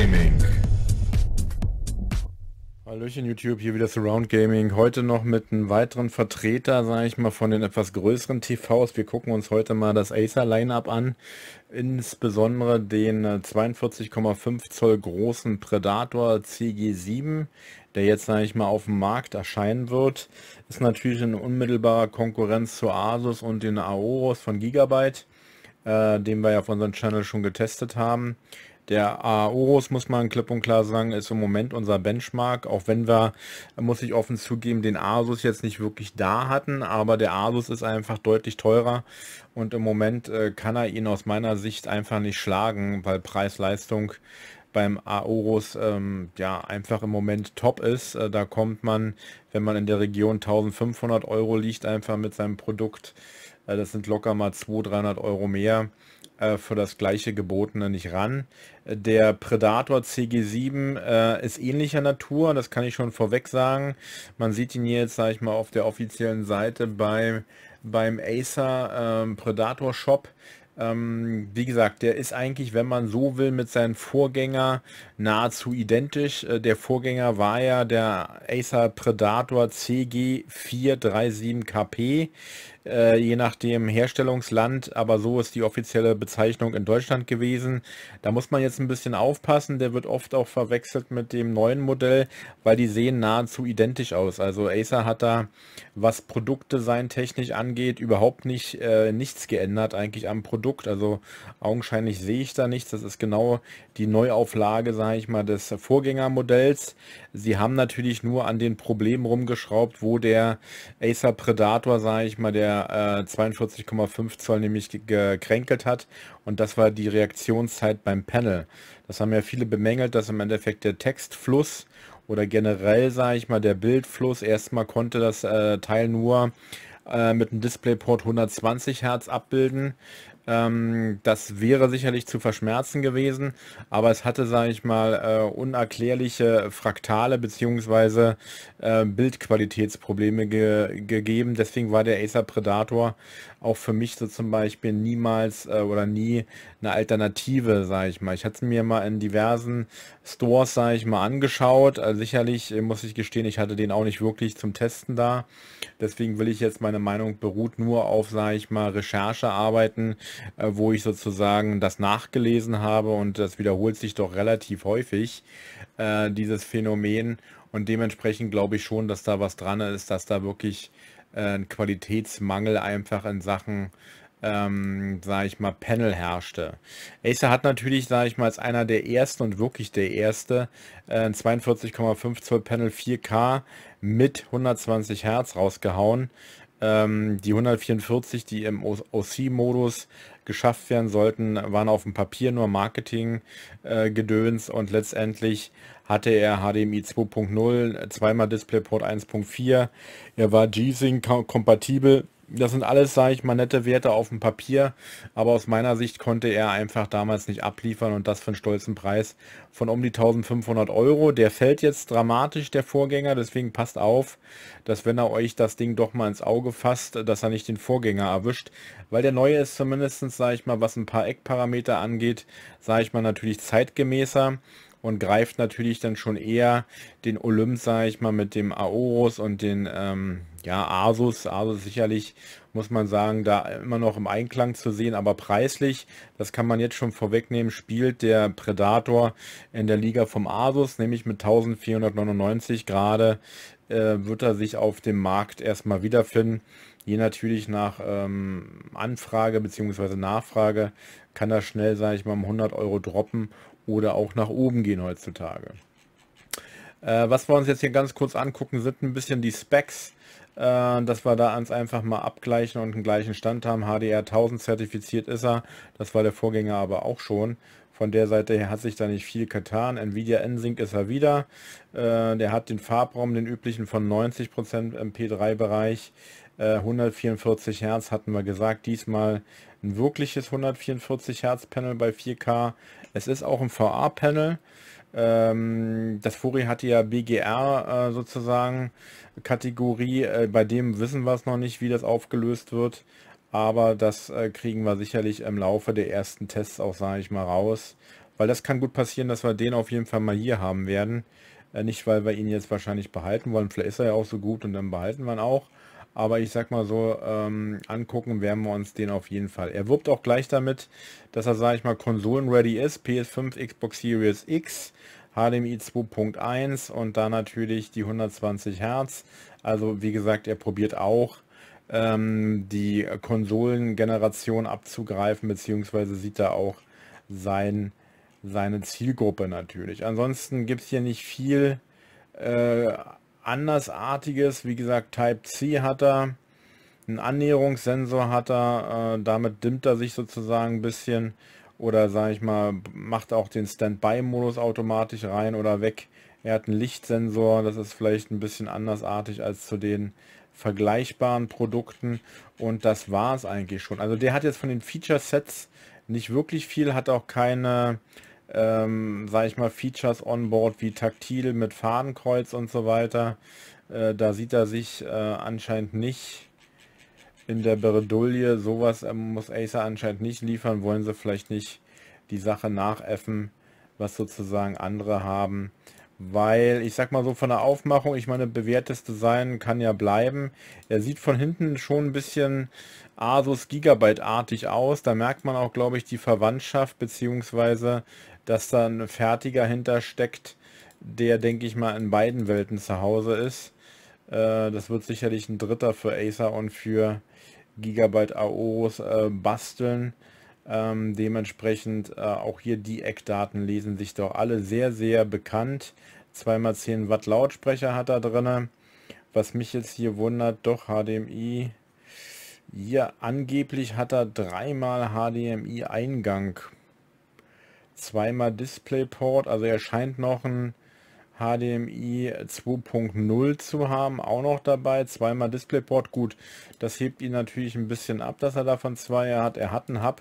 Gaming. Hallöchen YouTube, hier wieder Surround Gaming. Heute noch mit einem weiteren Vertreter, sage ich mal, von den etwas größeren TVs. Wir gucken uns heute mal das Acer Lineup an, insbesondere den 42,5 äh, Zoll großen Predator CG7, der jetzt, sage ich mal, auf dem Markt erscheinen wird. Ist natürlich in unmittelbarer Konkurrenz zu Asus und den Aoros von Gigabyte, äh, den wir ja auf unserem Channel schon getestet haben. Der Aorus, äh, muss man klipp und klar sagen, ist im Moment unser Benchmark, auch wenn wir, muss ich offen zugeben, den Asus jetzt nicht wirklich da hatten, aber der Asus ist einfach deutlich teurer und im Moment äh, kann er ihn aus meiner Sicht einfach nicht schlagen, weil Preis-Leistung beim Aorus ähm, ja einfach im Moment top ist. Äh, da kommt man, wenn man in der Region 1500 Euro liegt, einfach mit seinem Produkt. das sind locker mal 200, 300 Euro mehr. Äh, für das gleiche Gebotene nicht ran. Äh, der Predator CG7 äh, ist ähnlicher Natur, das kann ich schon vorweg sagen. Man sieht ihn jetzt, sage ich mal, auf der offiziellen Seite bei, beim Acer ähm, Predator Shop. Ähm, wie gesagt, der ist eigentlich, wenn man so will, mit seinem Vorgänger nahezu identisch. Äh, der Vorgänger war ja der Acer Predator CG437KP, äh, je nach dem Herstellungsland, aber so ist die offizielle Bezeichnung in Deutschland gewesen. Da muss man jetzt ein bisschen aufpassen, der wird oft auch verwechselt mit dem neuen Modell, weil die sehen nahezu identisch aus. Also Acer hat da, was Produktdesign technisch angeht, überhaupt nicht äh, nichts geändert eigentlich am Produkt. Produkt. Also augenscheinlich sehe ich da nichts. Das ist genau die Neuauflage, sage ich mal, des Vorgängermodells. Sie haben natürlich nur an den Problemen rumgeschraubt, wo der Acer Predator, sage ich mal, der äh, 42,5 Zoll nämlich gekränkelt hat. Und das war die Reaktionszeit beim Panel. Das haben ja viele bemängelt, dass im Endeffekt der Textfluss oder generell, sage ich mal, der Bildfluss, erstmal konnte das äh, Teil nur äh, mit einem DisplayPort 120 Hertz abbilden. Ähm, das wäre sicherlich zu verschmerzen gewesen, aber es hatte, sage ich mal, äh, unerklärliche Fraktale bzw. Äh, Bildqualitätsprobleme ge gegeben. Deswegen war der Acer Predator auch für mich so zum Beispiel niemals äh, oder nie eine Alternative, sage ich mal. Ich hatte es mir mal in diversen Stores, sage ich mal, angeschaut. Äh, sicherlich äh, muss ich gestehen, ich hatte den auch nicht wirklich zum Testen da. Deswegen will ich jetzt meine Meinung beruht nur auf, sage ich mal, Recherchearbeiten, äh, wo ich sozusagen das nachgelesen habe und das wiederholt sich doch relativ häufig, äh, dieses Phänomen. Und dementsprechend glaube ich schon, dass da was dran ist, dass da wirklich äh, ein Qualitätsmangel einfach in Sachen ähm, sage ich mal, Panel herrschte. Acer hat natürlich, sage ich mal, als einer der ersten und wirklich der erste äh, 42,5 Zoll Panel 4K mit 120 Hertz rausgehauen. Ähm, die 144, die im OC-Modus geschafft werden sollten, waren auf dem Papier nur Marketing-Gedöns äh, und letztendlich hatte er HDMI 2.0, zweimal DisplayPort 1.4, er war G-Sync kompatibel das sind alles, sage ich mal, nette Werte auf dem Papier, aber aus meiner Sicht konnte er einfach damals nicht abliefern und das für einen stolzen Preis von um die 1500 Euro. Der fällt jetzt dramatisch, der Vorgänger, deswegen passt auf, dass wenn er euch das Ding doch mal ins Auge fasst, dass er nicht den Vorgänger erwischt, weil der neue ist zumindestens, sage ich mal, was ein paar Eckparameter angeht, sage ich mal, natürlich zeitgemäßer und greift natürlich dann schon eher den Olymp, sage ich mal, mit dem Aorus und den ähm, ja, Asus. Asus sicherlich, muss man sagen, da immer noch im Einklang zu sehen, aber preislich, das kann man jetzt schon vorwegnehmen, spielt der Predator in der Liga vom Asus, nämlich mit 1499 gerade, äh, wird er sich auf dem Markt erstmal wiederfinden. Je natürlich nach ähm, Anfrage bzw. Nachfrage kann das schnell, sage ich mal, um 100 Euro droppen oder auch nach oben gehen heutzutage. Äh, was wir uns jetzt hier ganz kurz angucken, sind ein bisschen die Specs, äh, dass wir da ans einfach mal abgleichen und einen gleichen Stand haben. HDR 1000 zertifiziert ist er, das war der Vorgänger aber auch schon. Von der Seite her hat sich da nicht viel getan. Nvidia NSYNC ist er wieder. Äh, der hat den Farbraum, den üblichen von 90% im P3-Bereich. 144 Hertz hatten wir gesagt. Diesmal ein wirkliches 144 Hertz Panel bei 4K. Es ist auch ein VA panel Ähm, das Furi hatte ja BGR äh, sozusagen Kategorie. Äh, bei dem wissen wir es noch nicht, wie das aufgelöst wird. Aber das äh, kriegen wir sicherlich im Laufe der ersten Tests auch, sage ich mal, raus. Weil das kann gut passieren, dass wir den auf jeden Fall mal hier haben werden. Äh, nicht, weil wir ihn jetzt wahrscheinlich behalten wollen. Vielleicht ist er ja auch so gut und dann behalten wir ihn auch. Aber ich sag mal so, ähm, angucken werden wir uns den auf jeden Fall. Er wirbt auch gleich damit, dass er, sage ich mal, Konsolen-ready ist. PS5, Xbox Series X, HDMI 2.1 und dann natürlich die 120 Hertz. Also wie gesagt, er probiert auch ähm, die Konsolengeneration abzugreifen, beziehungsweise sieht da auch sein, seine Zielgruppe natürlich. Ansonsten gibt es hier nicht viel äh, andersartiges. Wie gesagt, Type-C hat er, einen Annäherungssensor hat er, äh, damit dimmt er sich sozusagen ein bisschen oder sage ich mal, macht auch den Standby-Modus automatisch rein oder weg. Er hat einen Lichtsensor, das ist vielleicht ein bisschen andersartig als zu den vergleichbaren Produkten und das war es eigentlich schon. Also der hat jetzt von den Feature-Sets nicht wirklich viel, hat auch keine ähm, sage ich mal, Features on Board wie taktil mit Fadenkreuz und so weiter. Äh, da sieht er sich äh, anscheinend nicht in der Bredouille. Sowas ähm, muss Acer anscheinend nicht liefern. Wollen sie vielleicht nicht die Sache nachäffen, was sozusagen andere haben. Weil, ich sag mal so, von der Aufmachung, ich meine, bewährtes Design kann ja bleiben. Er sieht von hinten schon ein bisschen Asus Gigabyte-artig aus. Da merkt man auch, glaube ich, die Verwandtschaft, beziehungsweise dass da ein Fertiger hintersteckt, der, denke ich mal, in beiden Welten zu Hause ist. Äh, das wird sicherlich ein Dritter für Acer und für Gigabyte AOs äh, basteln. Ähm, dementsprechend äh, auch hier die Eckdaten lesen sich doch alle sehr, sehr bekannt. 2x10 Watt Lautsprecher hat er drin. Was mich jetzt hier wundert, doch HDMI. Ja, angeblich hat er dreimal HDMI-Eingang zweimal DisplayPort, also er scheint noch ein HDMI 2.0 zu haben, auch noch dabei, zweimal DisplayPort, gut, das hebt ihn natürlich ein bisschen ab, dass er davon zwei hat, er hat einen Hub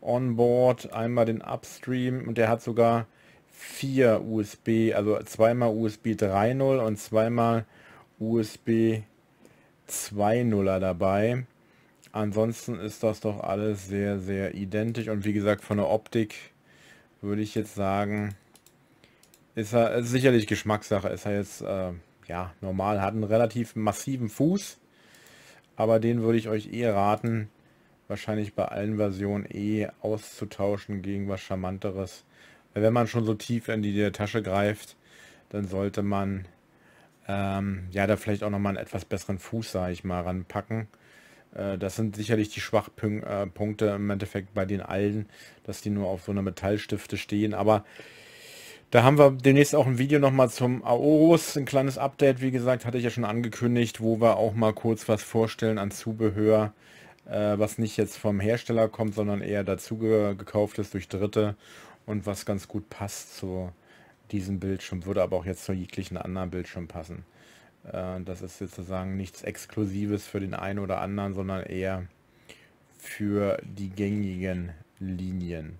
onboard, einmal den Upstream und er hat sogar vier USB, also zweimal USB 3.0 und zweimal USB 20 dabei. Ansonsten ist das doch alles sehr, sehr identisch und wie gesagt von der Optik würde ich jetzt sagen, ist er ist sicherlich Geschmackssache. Ist er jetzt äh, ja normal, hat einen relativ massiven Fuß, aber den würde ich euch eher raten, wahrscheinlich bei allen Versionen eh auszutauschen gegen was Charmanteres. Weil wenn man schon so tief in die Tasche greift, dann sollte man ähm, ja da vielleicht auch nochmal einen etwas besseren Fuß, sage ich mal, ranpacken. Äh, das sind sicherlich die Schwachpunkte äh, im Endeffekt bei den allen, dass die nur auf so einer Metallstifte stehen. Aber da haben wir demnächst auch ein Video nochmal zum Aorus, ein kleines Update, wie gesagt, hatte ich ja schon angekündigt, wo wir auch mal kurz was vorstellen an Zubehör, äh, was nicht jetzt vom Hersteller kommt, sondern eher dazu gekauft ist durch Dritte und was ganz gut passt zu diesem Bildschirm, würde aber auch jetzt zu jeglichen anderen Bildschirm passen. Äh, das ist sozusagen nichts Exklusives für den einen oder anderen, sondern eher für die gängigen Linien.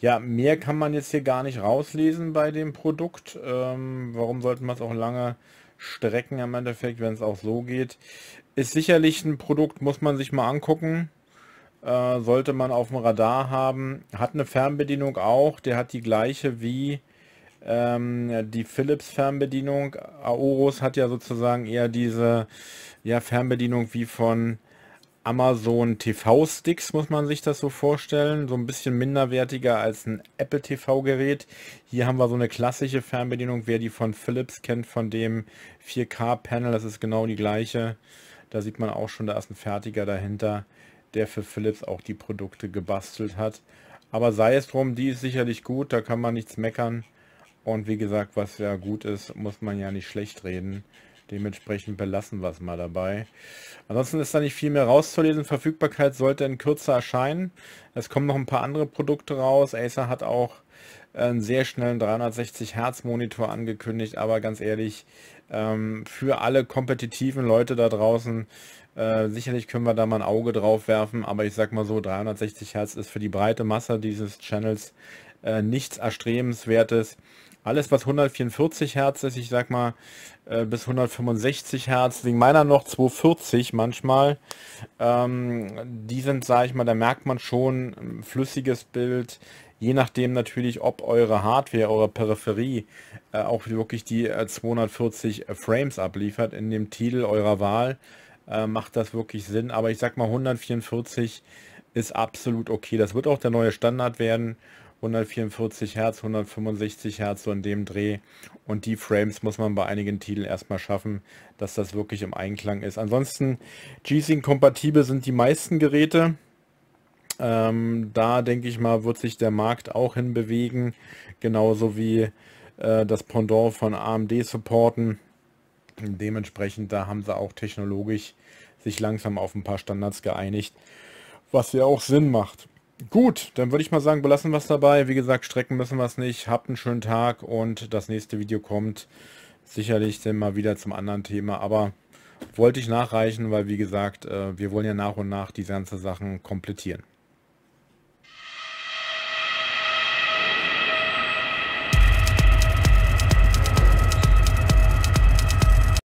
Ja, mehr kann man jetzt hier gar nicht rauslesen bei dem Produkt. Ähm, warum sollten wir es auch lange strecken im Endeffekt, wenn es auch so geht? Ist sicherlich ein Produkt, muss man sich mal angucken. Äh, sollte man auf dem Radar haben. Hat eine Fernbedienung auch. Der hat die gleiche wie ähm, die Philips Fernbedienung. Aorus hat ja sozusagen eher diese ja, Fernbedienung wie von Amazon TV-Sticks, muss man sich das so vorstellen. So ein bisschen minderwertiger als ein Apple TV-Gerät. Hier haben wir so eine klassische Fernbedienung. Wer die von Philips kennt, von dem 4K-Panel, das ist genau die gleiche. Da sieht man auch schon, da ist ein fertiger dahinter, der für Philips auch die Produkte gebastelt hat. Aber sei es drum, die ist sicherlich gut, da kann man nichts meckern. Und wie gesagt, was ja gut ist, muss man ja nicht schlecht reden. Dementsprechend belassen wir es mal dabei. Ansonsten ist da nicht viel mehr rauszulesen. Verfügbarkeit sollte in Kürze erscheinen. Es kommen noch ein paar andere Produkte raus. Acer hat auch einen sehr schnellen 360 Hertz Monitor angekündigt, aber ganz ehrlich, ähm, für alle kompetitiven Leute da draußen, äh, sicherlich können wir da mal ein Auge drauf werfen, aber ich sag mal so, 360 Hertz ist für die breite Masse dieses Channels äh, nichts Erstrebenswertes. Alles, was 144 Hertz ist, ich sag mal, äh, bis 165 Hertz, wegen meiner noch 240 manchmal. Ähm, die sind, sage ich mal, da merkt man schon ein ähm, flüssiges Bild, je nachdem natürlich, ob eure Hardware, eure Peripherie äh, auch wirklich die äh, 240 äh, Frames abliefert in dem Titel eurer Wahl. Äh, macht das wirklich Sinn, aber ich sag mal 144 ist absolut okay. Das wird auch der neue Standard werden 144 Hertz, 165 Hertz, so in dem Dreh. Und die Frames muss man bei einigen Titeln erstmal schaffen, dass das wirklich im Einklang ist. Ansonsten, G-Sync-kompatibel sind die meisten Geräte. Ähm, da denke ich mal, wird sich der Markt auch hinbewegen, genauso wie äh, das Pendant von AMD supporten. Dementsprechend, da haben sie auch technologisch sich langsam auf ein paar Standards geeinigt, was ja auch Sinn macht. Gut, dann würde ich mal sagen, belassen wir es dabei. Wie gesagt, strecken müssen wir es nicht. Habt einen schönen Tag und das nächste Video kommt sicherlich dann mal wieder zum anderen Thema. Aber wollte ich nachreichen, weil wie gesagt, äh, wir wollen ja nach und nach diese ganzen Sachen komplettieren.